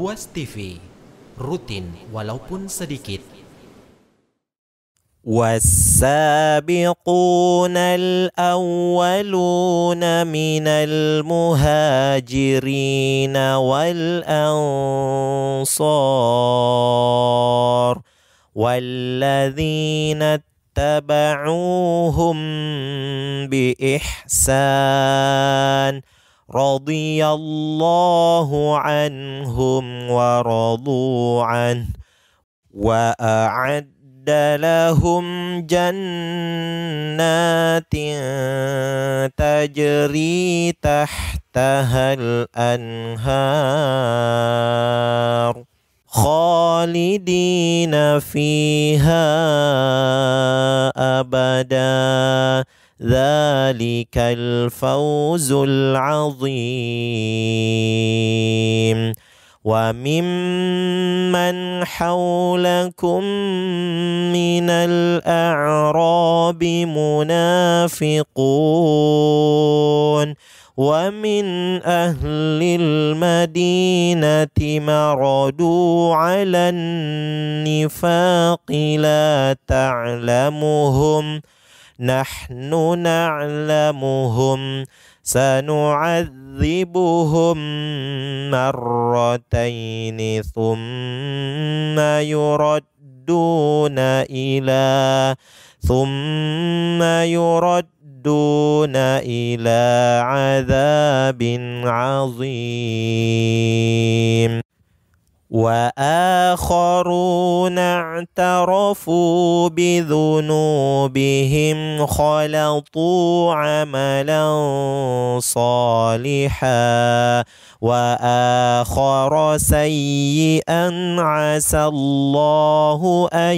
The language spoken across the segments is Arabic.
Ruas TV, rutin walaupun sedikit. والسابقون الأولون من المهاجرين والأنصار والذين اتبعوهم بإحسان ۖ رضي الله عنهم ورضوا عنه وأعد لهم جنات تجري تحتها الأنهار خالدين فيها أبداً ذلك الفوز العظيم وممن حولكم من الأعراب منافقون ومن أهل المدينة مردوا على النفاق لا تعلمهم ۖ نحن نعلمهم سنعذبهم مرتين ثم يردون إلى ثم يردون إلى عذاب عظيم واخرون اعترفوا بذنوبهم خلطوا عملا صالحا واخر سيئا عسى الله ان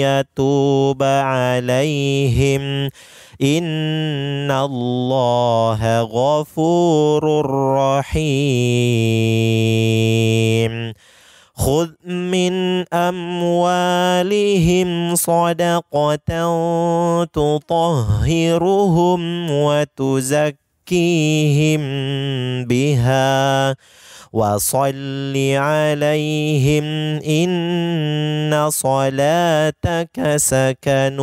يتوب عليهم ان الله غفور رحيم صدقة تطهرهم وتزكيهم بها وصل عليهم إن صلاتك سكن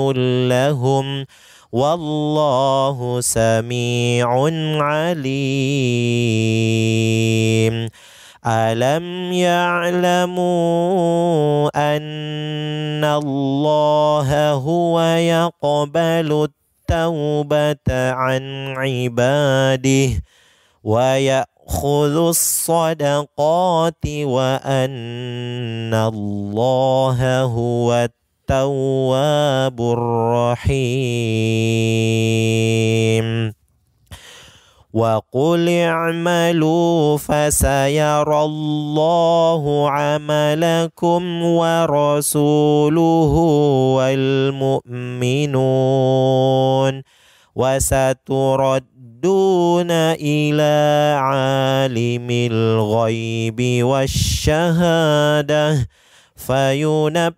لهم والله سميع عليم ألم يعلموا أن الله هو يقبل التوبة عن عباده ويأخذ الصدقات وأن الله هو التواب الرحيم وقل اعملوا فسيرى الله عملكم ورسوله والمؤمنون وستردون الى عالم الغيب والشهاده فينبئكم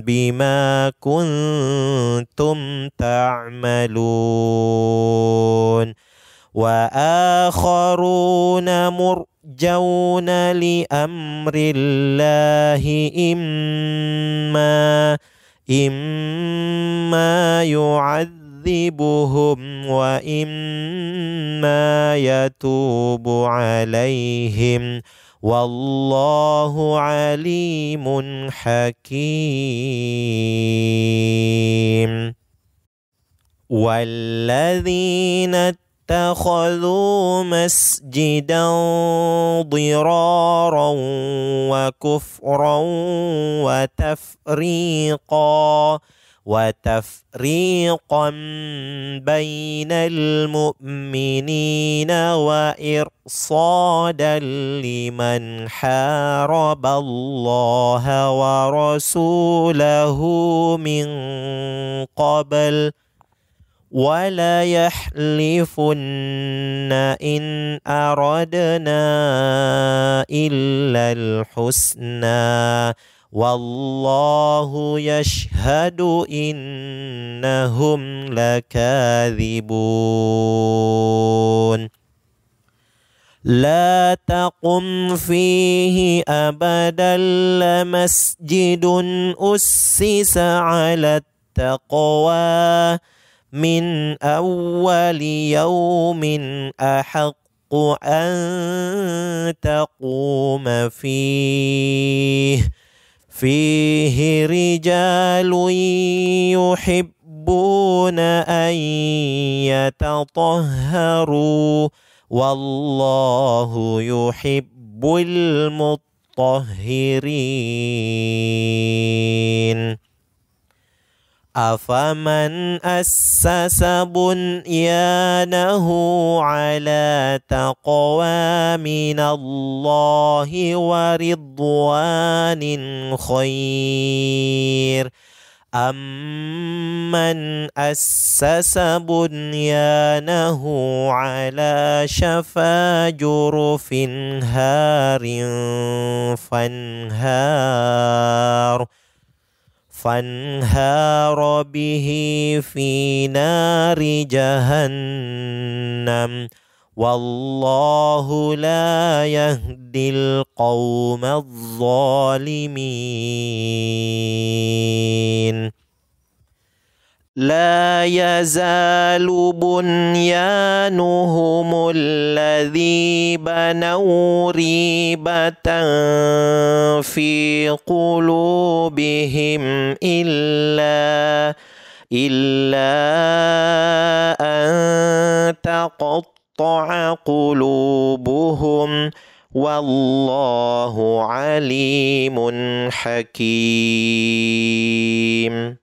بما كنتم تعملون واخرون مرجون لامر الله اما اما يعذب يعذبهم وإما يتوب عليهم والله عليم حكيم والذين اتخذوا مسجدا ضرارا وكفرا وتفريقا وتفريقا بين المؤمنين وارصادا لمن حارب الله ورسوله من قبل ولا يحلفن إن أردنا إلا الحسنى والله يشهد انهم لكاذبون لا تقم فيه ابدا لمسجد اسس على التقوى من اول يوم احق ان تقوم فيه فيه رجال يحبون أن يتطهروا والله يحب المطهرين أفمن أسس بنيانه على تقوى من الله ورضوان خير أمن أسس بنيانه على شفا جرف هار فانهار فانهار به في نار جهنم والله لا يهدي القوم الظالمين لا يزال بنيانهم الذي بنوا ريبة في قلوبهم إلا إلا أن تقطع قلوبهم والله عليم حكيم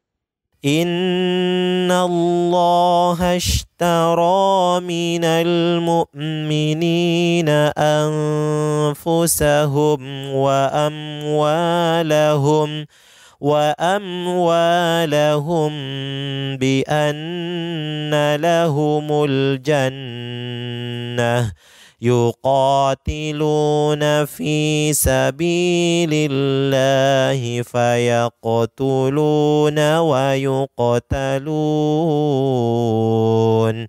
إن الله اشترى من المؤمنين أنفسهم وأموالهم وأموالهم بأن لهم الجنة يقاتلون في سبيل الله فيقتلون ويقتلون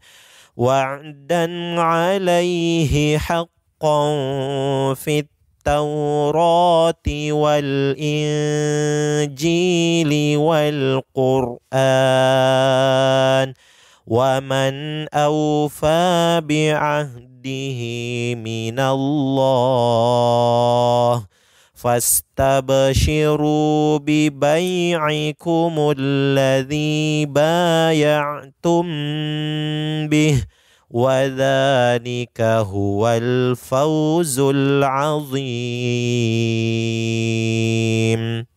وعدا عليه حقا في التوراة والإنجيل والقرآن ومن اوفى بعهده من الله فاستبشروا ببيعكم الذي بايعتم به وذلك هو الفوز العظيم